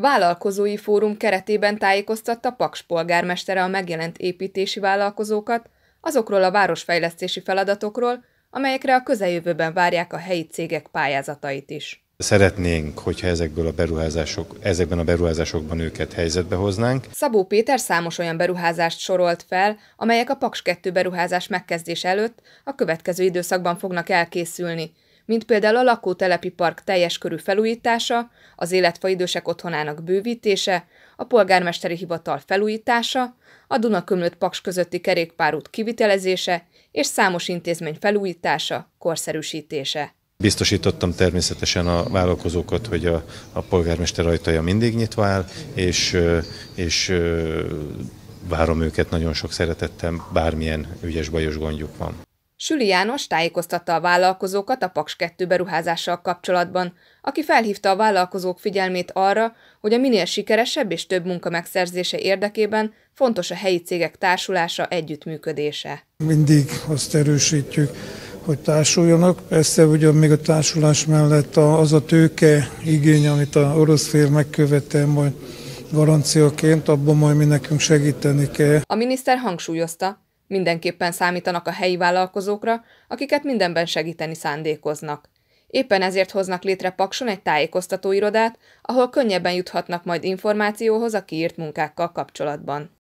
Vállalkozói fórum keretében tájékoztatta Paks polgármestere a megjelent építési vállalkozókat azokról a városfejlesztési feladatokról, amelyekre a közeljövőben várják a helyi cégek pályázatait is. Szeretnénk, hogyha ezekből a beruházások, ezekben a beruházásokban őket helyzetbe hoznánk. Szabó Péter számos olyan beruházást sorolt fel, amelyek a Paks 2 beruházás megkezdés előtt a következő időszakban fognak elkészülni, mint például a lakótelepi park teljes körű felújítása, az életfa idősek otthonának bővítése, a polgármesteri hivatal felújítása, a Dunakömlött Paks közötti kerékpárút kivitelezése és számos intézmény felújítása, korszerűsítése. Biztosítottam természetesen a vállalkozókat, hogy a, a polgármester ajtaja mindig nyitva áll, és, és várom őket nagyon sok szeretettem, bármilyen ügyes-bajos gondjuk van. Süli János tájékoztatta a vállalkozókat a Paks 2 beruházással kapcsolatban, aki felhívta a vállalkozók figyelmét arra, hogy a minél sikeresebb és több munka megszerzése érdekében fontos a helyi cégek társulása, együttműködése. Mindig azt erősítjük, hogy társuljanak. Persze ugyan még a társulás mellett az a tőke igény, amit a orosz fél megkövetel majd garanciaként, abban majd mi nekünk segíteni kell. A miniszter hangsúlyozta, Mindenképpen számítanak a helyi vállalkozókra, akiket mindenben segíteni szándékoznak. Éppen ezért hoznak létre Pakson egy tájékoztatóirodát, ahol könnyebben juthatnak majd információhoz a kiírt munkákkal kapcsolatban.